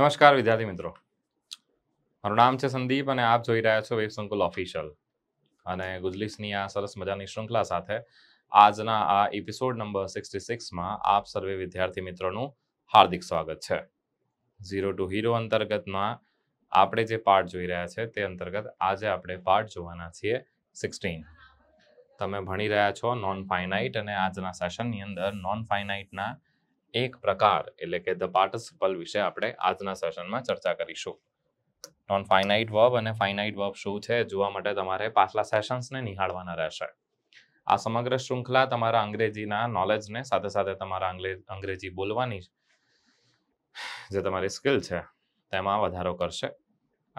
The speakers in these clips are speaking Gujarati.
નમસ્કાર વિદ્યાર્થી મિત્રો મારું નામ છે સંદીપ અને આપ જોઈ રહ્યા છો વેવ સંકુલ ઓફિશિયલ અને ગુજલીસની આ સરસ મજાની શૃંખલા સાથે આજના આ એપિસોડ નંબર સિક્સટી સિક્સમાં આપ સર્વે વિદ્યાર્થી મિત્રોનું હાર્દિક સ્વાગત છે ઝીરો ટુ હીરો અંતર્ગતમાં આપણે જે પાઠ જોઈ રહ્યા છે તે અંતર્ગત આજે આપણે પાઠ જોવાના છીએ સિક્સટીન તમે ભણી રહ્યા છો નોન ફાઇનાઇટ અને આજના સેશનની અંદર નોન ફાઇનાઇટના એક પ્રકાર એટલે કે ધ પાર્ટિસિપલ વિશે આપણે આજના સેશનમાં ચર્ચા કરીશું નોન ફાઇનાઇટ વર્બ અને ફાઇનાઇટ વર્બ શું છે જોવા માટે તમારે પાછલા સેશન્સને નિહાળવાના રહેશે આ સમગ્ર શૃંખલા તમારા અંગ્રેજીના નોલેજને સાથે સાથે તમારા અંગ્રેજી બોલવાની જે તમારી સ્કિલ છે તેમાં વધારો કરશે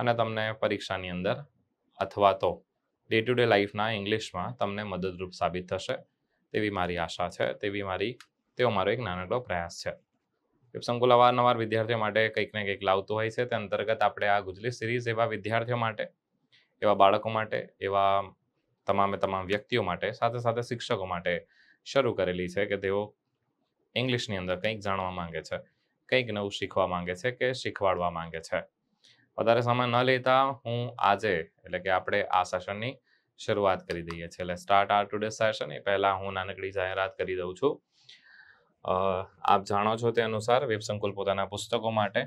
અને તમને પરીક્ષાની અંદર અથવા તો ડે ટુ ડે લાઈફના ઇંગ્લિશમાં તમને મદદરૂપ સાબિત થશે તેવી મારી આશા છે તેવી મારી તેવો મારો એક નાનકડો પ્રયાસ છે વેબ સંકુલ અવારનવાર વિદ્યાર્થીઓ માટે કંઈક ને કંઈક લાવતું હોય છે તે અંતર્ગત આપણે આ ગુજલી સિરીઝ એવા વિદ્યાર્થીઓ માટે એવા બાળકો માટે એવા તમામે તમામ વ્યક્તિઓ માટે સાથે સાથે શિક્ષકો માટે શરૂ કરેલી છે કે તેઓ ઇંગ્લિશની અંદર કંઈક જાણવા માંગે છે કંઈક નવું શીખવા માંગે છે કે શીખવાડવા માંગે છે વધારે સમય ન લેતા હું આજે એટલે કે આપણે આ સેશનની શરૂઆત કરી દઈએ છીએ એટલે સ્ટાર્ટ આર ટુડે સેશન એ પહેલાં હું નાનકડી જાહેરાત કરી દઉં છું આપ જાણો છો તે અનુસાર વેબસંકુલ પોતાના પુસ્તકો માટે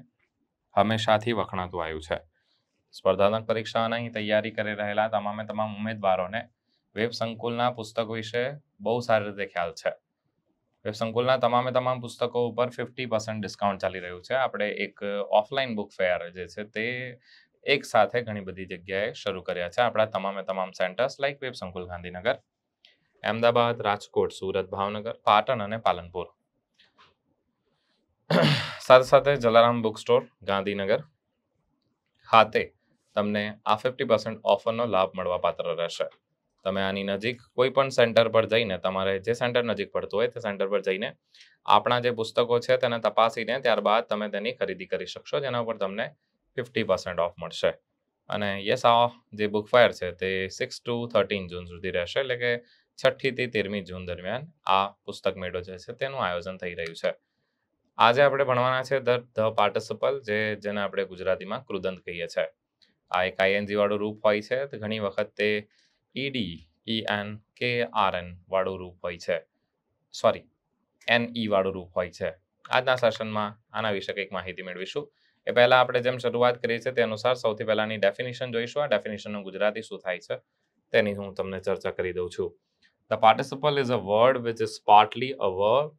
હંમેશાથી વખણાતું આવ્યું છે સ્પર્ધાત્મક પરીક્ષાઓની તૈયારી કરી રહેલા તમામે તમામ ઉમેદવારોને વેબસંકુલના પુસ્તકો વિશે બહુ સારી રીતે ખ્યાલ છે વેબસંકુલના તમામે તમામ પુસ્તકો ઉપર ફિફ્ટી પર્સન્ટ ડિસ્કાઉન્ટ ચાલી રહ્યું છે આપણે એક ઓફલાઈન બુક ફેર જે છે તે એક સાથે ઘણી બધી જગ્યાએ શરૂ કર્યા છે આપણા તમામે તમામ સેન્ટર્સ લાઇક વેબસંકુલ ગાંધીનગર અમદાવાદ રાજકોટ સુરત ભાવનગર પાટણ અને પાલનપુર સાથે સાથે જલારામ બુક સ્ટોર ગાંધીનગર ખાતે તમને આ ફિફ્ટી પર્સન્ટ ઓફરનો લાભ મળવા પાત્ર રહેશે તમે આની નજીક કોઈ પણ સેન્ટર પર જઈને તમારે જે સેન્ટર નજીક પડતું હોય તે સેન્ટર પર જઈને આપણા જે પુસ્તકો છે તેને તપાસીને ત્યારબાદ તમે તેની ખરીદી કરી શકશો જેના ઉપર તમને ફિફ્ટી પર્સન્ટ ઓફ મળશે અને યસ આ જે બુક ફાયર છે તે સિક્સ ટુ થર્ટીન જૂન સુધી રહેશે એટલે કે છઠ્ઠીથી તેરમી જૂન દરમિયાન આ પુસ્તક મેળો જે છે તેનું આયોજન થઈ રહ્યું છે આજે આપણે ભણવાના છે ધ ધ પાર્ટિસિપલ જે જેને આપણે ગુજરાતીમાં કૃદંત કહીએ છીએ આ એક આઈએનજી વાળું રૂપ હોય છે તો ઘણી વખત તે ED E N K R N વાળું રૂપ હોય છે સોરી એન ઈ વાળું રૂપ હોય છે આજના સેશનમાં આના વિશે કંઈક માહિતી મેળવીશું એ પહેલાં આપણે જેમ શરૂઆત કરી છે તે અનુસાર સૌથી પહેલાંની ડેફિનેશન જોઈશું આ ડેફિનેશનનું ગુજરાતી શું થાય છે તેની હું તમને ચર્ચા કરી દઉં છું the participle is a word which is partly a verb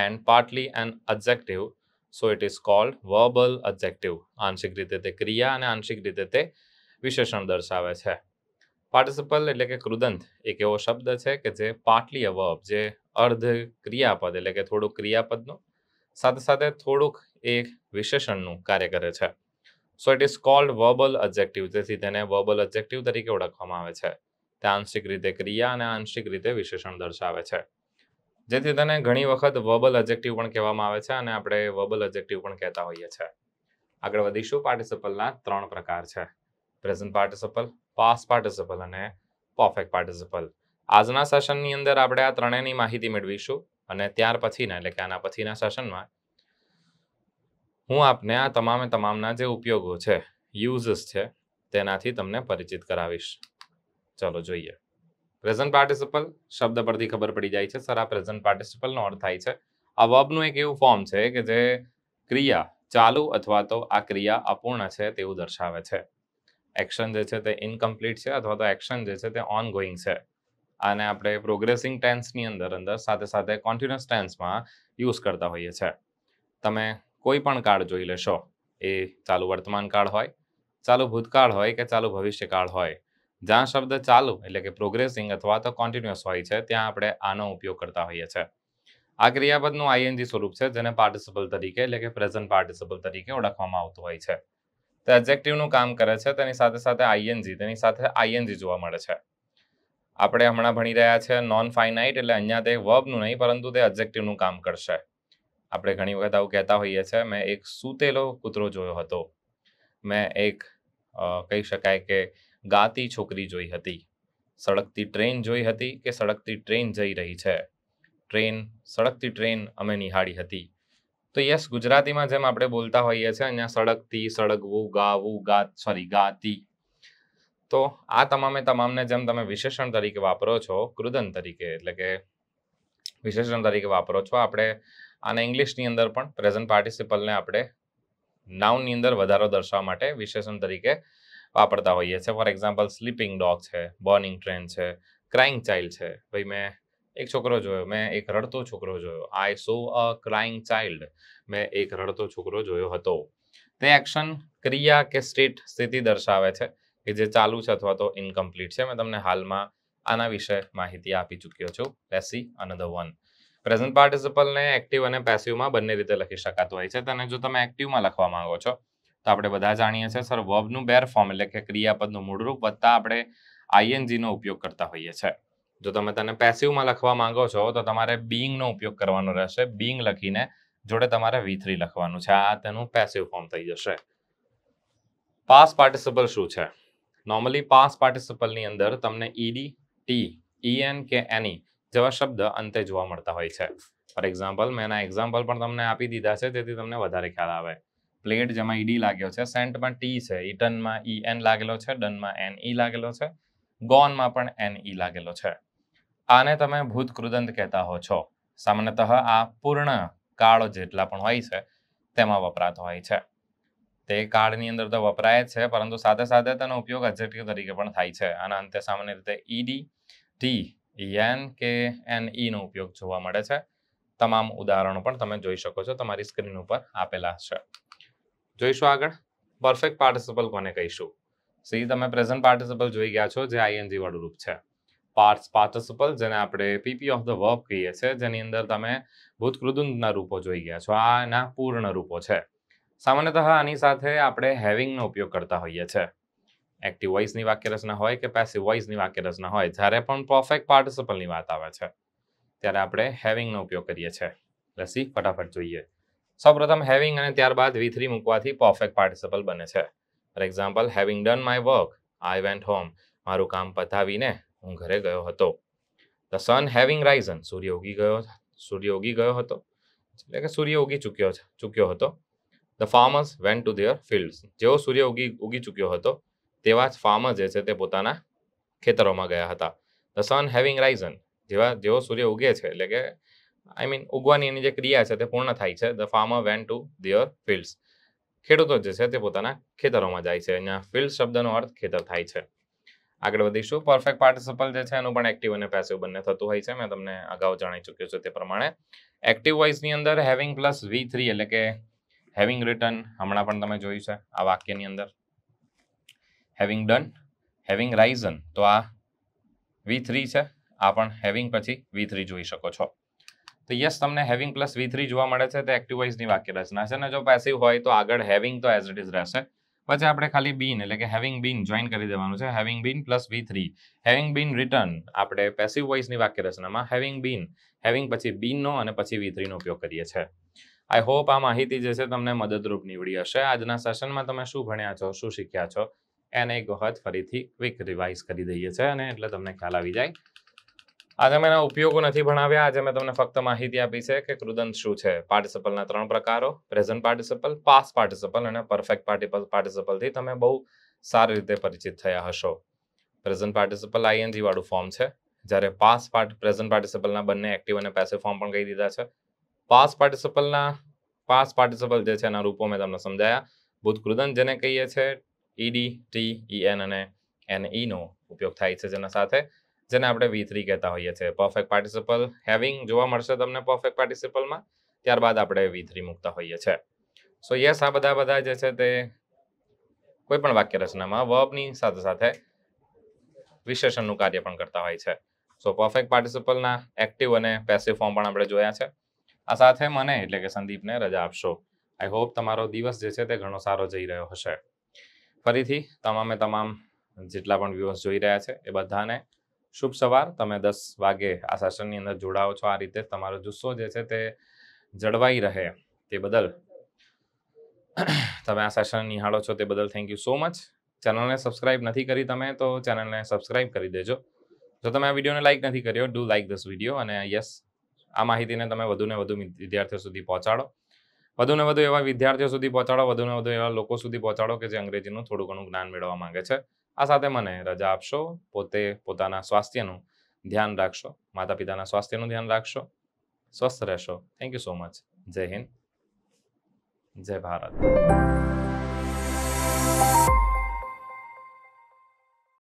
and partly an adjective so it is called verbal adjective આંશિક રીતે તે ક્રિયા અને આંશિક રીતે તે વિશેષણ દર્શાવે છે પાર્ટિસિપલ એટલે કે કૃદંત એક એવો શબ્દ છે કે જે પાટલી વર્બ જે અર્ધ ક્રિયાપદ એટલે કે થોડુંક ક્રિયાપદનું સાથે સાથે થોડુંક એક વિશેષણનું કાર્ય કરે છે so it is called verbal adjective જેથી તેને વર્બલ એડજેક્ટિવ તરીકે ઓળખવામાં આવે છે તે આંશિક રીતે ક્રિયા અને આંશિક રીતે વિશેષણ દર્શાવે છે જેથી તને ઘણી વખત વર્બલ એડજેક્ટિવ પણ કહેવામાં આવે છે અને આપણે વર્બલ એડજેક્ટિવ પણ કહેતા હોઈએ છીએ આગળ વધીશું પાર્ટિસિપલના ત્રણ પ્રકાર છે પ્રેઝન્ટ પાર્ટિસિપલ પાસ્ટ પાર્ટિસિપલ અને પરફેક્ટ પાર્ટિસિપલ આજના સેશનની અંદર આપણે આ ત્રણેયની માહિતી મેળવીશું અને ત્યાર પછીના એટલે કે આના પછીના સેશનમાં હું આપને આ તમામે તમામના જે ઉપયોગો છે યુઝસ છે તેનાથી તમને પરિચિત કરાવીશ ચલો જોઈએ પ્રેઝન્ટ પાર્ટિસિપલ શબ્દ પરથી ખબર પડી જાય છે સર આ પ્રેઝન્ટ પાર્ટિસિપલનો અર્થ થાય છે આ વર્બનું એક એવું ફોર્મ છે કે જે ક્રિયા ચાલુ અથવા તો આ ક્રિયા અપૂર્ણ છે તેવું દર્શાવે છે એક્શન જે છે તે ઇનકમ્પ્લીટ છે અથવા તો એક્શન જે છે તે ઓન ગોઈંગ છે આને આપણે પ્રોગ્રેસિંગ ટેન્સની અંદર અંદર સાથે સાથે કોન્ટિન્યુઅસ ટેન્સમાં યુઝ કરતા હોઈએ છીએ તમે કોઈ પણ કાળ જોઈ લેશો એ ચાલુ વર્તમાન કાળ હોય ચાલુ ભૂતકાળ હોય કે ચાલુ ભવિષ્યકાળ હોય જ્યાં શબ્દ ચાલુ એટલે કે પ્રોગ્રેસિંગ અથવા તો કોન્ટિન્યુઅસ હોય છે ત્યાં આપણે આનો ઉપયોગ કરતા હોઈએ છીએ આ ક્રિયાપદનું આઈએનજી સ્વરૂપ છે જેને પાર્ટિસિપલ તરીકે એટલે કે પ્રેઝન્ટ પાર્ટિસિપલ તરીકે ઓળખવામાં આવતું હોય છે તે એબ્જેક્ટિવનું કામ કરે છે તેની સાથે સાથે આઈએનજી તેની સાથે આઈએનજી જોવા મળે છે આપણે હમણાં ભણી રહ્યા છે નોન ફાઇનાઇટ એટલે અહીંયા તે વર્બનું નહીં પરંતુ તે એબ્જેક્ટિવનું કામ કરશે આપણે ઘણી વખત આવું કહેતા હોઈએ છીએ મેં એક સૂતેલો કૂતરો જોયો હતો મેં એક કહી શકાય કે ગાતી છોકરી જોઈ હતી સળગતી ટ્રેન જોઈ હતી કે સડકતી ટ્રેન જઈ રહી છે ટ્રેન સળગતી ટ્રેન અમે નિહાળી હતી તો યસ ગુજરાતીમાં જેમ આપણે બોલતા હોઈએ છીએ અહીંયા સડકતી સળગવું ગાવું ગા સોરી ગાતી તો આ તમામે તમામને જેમ તમે વિશેષણ તરીકે વાપરો છો કૃદન તરીકે એટલે કે વિશેષણ તરીકે વાપરો છો આપણે આને ઇંગ્લિશની અંદર પણ પ્રેઝન્ટ પાર્ટિસિપલને આપણે નાઉનની અંદર વધારો દર્શાવવા માટે વિશેષણ તરીકે વાપરતા હોઈએ છીએ ફોર એક્ઝામ્પલ સ્લીપિંગ ડોગ છે બર્નિંગ ટ્રેન છે ક્રાઇંગ ચાઇલ્ડ છે ભાઈ મેં એક છોકરો જોયો મેં એક રડતો છોકરો જોયો આઈ સો અ ક્રાઇંગ ચાઇલ્ડ મેં એક રડતો છોકરો જોયો હતો તે એક્શન ક્રિયા કે સ્ટેટ સ્થિતિ દર્શાવે છે કે જે ચાલુ છે અથવા તો ઇનકમ્પ્લીટ છે મેં તમને હાલમાં આના વિશે માહિતી આપી ચૂક્યો છું લેસી અનધર વન પ્રેઝન્ટ પાર્ટિસિપલને એક્ટિવ અને પેસિવમાં બંને રીતે લખી શકાતું હોય છે તને જો તમે એક્ટિવમાં લખવા માંગો છો તો આપણે બધા જાણીએ છીએ સર વર્બનું બેર ફોર્મ એટલે કે ક્રિયાપદનું મૂળરૂપ વત્તા આપણે આઈએનજીનો ઉપયોગ કરતા હોઈએ છીએ જો તમે તેને પેસિવમાં લખવા માંગો છો તો તમારે બીંગનો ઉપયોગ કરવાનો રહેશે બીંગ લખીને જોડે તમારે વી લખવાનું છે આ તેનું પેસિવ ફોર્મ થઈ જશે પાસ પાર્ટિસિપલ શું છે નોર્મલી પાસ પાર્ટિસિપલની અંદર તમને ઈડી ટી ઈએન કે એની જેવા શબ્દ અંતે જોવા મળતા હોય છે ફોર એક્ઝામ્પલ મેં એના એક્ઝામ્પલ પણ તમને આપી દીધા છે તેથી તમને વધારે ખ્યાલ આવે પ્લેટ જેમાં ઈડી લાગ્યો છે સેન્ટમાં ટી છે ઇટનમાં ઈ એન લાગેલો છે ડનમાં એન ઈ લાગેલો છે ગોનમાં પણ એન ઈ લાગેલો છે આને તમે ભૂત કૃદંત કહેતા હો છો સામાન્યતઃ આ પૂર્ણ કાળ જેટલા પણ હોય છે તેમાં વપરાતો હોય છે તે કાર્ડની અંદર તો વપરાય છે પરંતુ સાથે સાથે તેનો ઉપયોગ એડજેક્ટિવ તરીકે પણ થાય છે આના અંતે સામાન્ય રીતે ED T N K N ઈનો ઉપયોગ જોવા મળે છે તમામ ઉદાહરણો પણ તમે જોઈ શકો છો તમારી સ્ક્રીન ઉપર આપેલા છે જોઈશું આગળ પરફેક્ટ પાર્ટિસિપલ કોને કહીશું સી તમે પ્રેઝન્ટ પાર્ટિસિપલ જોઈ ગયા છો જે આઈએનજી વાળું રૂપ છે પાર્ટ્સ પાર્ટિસિપલ જેને આપણે પીપી ઓફ ધ વર્બ કહીએ છીએ જેની અંદર તમે ભૂતકૃદુંતના રૂપો જોઈ ગયા છો આ એના પૂર્ણ રૂપો છે સામાન્યતઃ આની સાથે આપણે હેવિંગનો ઉપયોગ કરતા હોઈએ છીએ એક્ટિવ વોઇસની વાક્યરચના હોય કે પેસિવ વોઇસની વાક્યરચના હોય જ્યારે પણ પરફેક્ટ પાર્ટિસિપલની વાત આવે છે ત્યારે આપણે હેવિંગનો ઉપયોગ કરીએ છીએ લસી ફટાફટ જોઈએ સૌપ્રથમ હેવિંગ અને ત્યારબાદ વી થ્રી મૂકવાથી પરફેક્ટ પાર્ટિસિપલ બને છે for example having done my work I went home મારું કામ પતાવીને હું ઘરે ગયો હતો ધ સન હેવિંગ રાઇઝન સૂર્ય ઉગી ગયો સૂર્ય ઉગી ગયો હતો એટલે કે સૂર્ય ઉગી ચૂક્યો ચૂક્યો હતો the farmers went to their fields જેઓ સૂર્ય ઉગી ઉગી ચૂક્યો હતો તેવા જ ફાર્મર જે છે તે પોતાના ખેતરોમાં ગયા હતા ધ સન હેવિંગ રાઇઝન જેવા જેવો સૂર્ય ઉગે છે એટલે કે આઈ મીન ઉગવાની એની જે ક્રિયા છે તે પૂર્ણ થાય છે the farmer went to their fields ખેડૂતો જે છે તે પોતાના ખેતરોમાં જાય છે અહીંયા ફિલ્ડ શબ્દનો અર્થ ખેતર થાય છે આગળ વધીશું પરફેક્ટ પાર્ટિસિપલ જે છે એનું પણ એક્ટિવ અને પેસિવ બંને થતું હોય છે મેં તમને અગાઉ જણાવી ચૂક્યો છું તે પ્રમાણે એક્ટિવ વોઇસની અંદર હેવિંગ પ્લસ વી થ્રી એટલે કે હેવિંગ રિટર્ન હમણાં પણ તમે જોયું છે આ વાક્યની અંદર હેવિંગ ડન હેવિંગ રાઇઝન તો આ વી થ્રી છે આ પણ હેવિંગ પછી વી થ્રી જોઈ શકો છો તો યસ તમને હેવિંગ પ્લસ વી થ્રી જોવા મળે છે તે એક્ટિવ વાઇઝની વાક્ય રચના છે અને જો પેસિવ હોય તો આગળ હેવિંગ તો એઝ ઇટ ઇઝ રહેશે પછી આપણે ખાલી બીન એટલે કે હેવિંગ બીન જોઈન કરી દેવાનું છે having been plus V three having been return આપણે પેસિવ વોઇસની વાક્ય રચનામાં હેવિંગ બીન હેવિંગ પછી બીનનો અને પછી વી થ્રીનો ઉપયોગ કરીએ છીએ આઈ હોપ આ માહિતી જે છે તમને મદદરૂપ નીવડી હશે આજના સેશનમાં તમે શું ભણ્યા છો શું શીખ્યા છો એને એક વખત ફરીથી ક્વિક રિવાઇઝ કરી દઈએ છીએ અને એટલે તમને ખ્યાલ આવી જાય આજે મેં એના ઉપયોગો નથી ભણાવ્યા આજે મેં તમને ફક્ત માહિતી આપી છે કે કૃદંત શું છે પાર્ટિસિપલના ત્રણ પ્રકારો પ્રેઝન્ટ પાર્ટિસિપલ પાસ પાર્ટિસિપલ અને પરફેક્ટ પાર્ટિસિપલ પાર્ટિસિપલથી તમે બહુ સારી રીતે પરિચિત થયા હશો પ્રેઝન્ટ પાર્ટિસિપલ આઈએનજી વાળું ફોર્મ છે જ્યારે પાસ પાર્ટ પ્રેઝન્ટ પાર્ટિસિપલના બંને એક્ટિવ અને પેસિવ ફોર્મ પણ કહી દીધા છે પાસ પાર્ટિસિપલના પાસ પાર્ટિસિપલ જે છે એના રૂપો મેં તમને સમજાયા ભૂતકૃદંત જેને કહીએ છે ઈડી ટી ઈ એન અને એન ઈનો e ઉપયોગ થાય છે જેના સાથે જેને આપણે વી થ્રી કહેતા હોઈએ છીએ પરફેક્ટ પાર્ટિસિપલ હેવિંગ જોવા મળશે તમને પરફેક્ટ પાર્ટિસિપલમાં ત્યારબાદ આપણે વી થ્રી મૂકતા હોઈએ છીએ સો યસ આ બધા બધા જે છે તે કોઈ પણ વાક્ય રચનામાં વર્બની સાથે સાથે વિશેષણનું કાર્ય પણ કરતા હોય છે સો પરફેક્ટ પાર્ટિસિપલના એક્ટિવ અને પેસિવ ફોર્મ પણ આપણે જોયા છે આ સાથે મને એટલે કે સંદીપને રજા આપશો આઈ હોપ તમારો દિવસ જે છે તે ઘણો સારો જઈ રહ્યો હશે ફરીથી તમામે તમામ જેટલા પણ વ્યૂઅર્સ જોઈ રહ્યા છે એ બધાને શુભ સવાર તમે દસ વાગે આ સેશનની અંદર જોડાઓ છો આ રીતે તમારો જુસ્સો જે છે તે જળવાઈ રહે તે બદલ તમે આ સેશન નિહાળો છો તે બદલ થેન્ક યુ સો મચ ચેનલને સબસ્ક્રાઇબ નથી કરી તમે તો ચેનલને સબસ્ક્રાઇબ કરી દેજો જો તમે આ વિડીયોને લાઇક નથી કર્યો ડુ લાઇક ધીસ વિડીયો અને યસ આ માહિતીને તમે વધુને વધુ વિદ્યાર્થીઓ સુધી પહોંચાડો વધુને વધુ એવા વિદ્યાર્થીઓ સુધી પહોંચાડો વધુને વધુ એવા લોકો સુધી પહોંચાડો કે જે અંગ્રેજીનું થોડું ઘણું જ્ઞાન મેળવવા માગે છે આ સાથે મને રજા આપશો પોતે પોતાના સ્વાસ્થ્યનું ધ્યાન રાખશો માતા પિતાના સ્વાસ્થ્યનું ધ્યાન રાખશો સ્વસ્થ રહેશો થેન્ક યુ સો મચ જય હિન્દ જય ભારત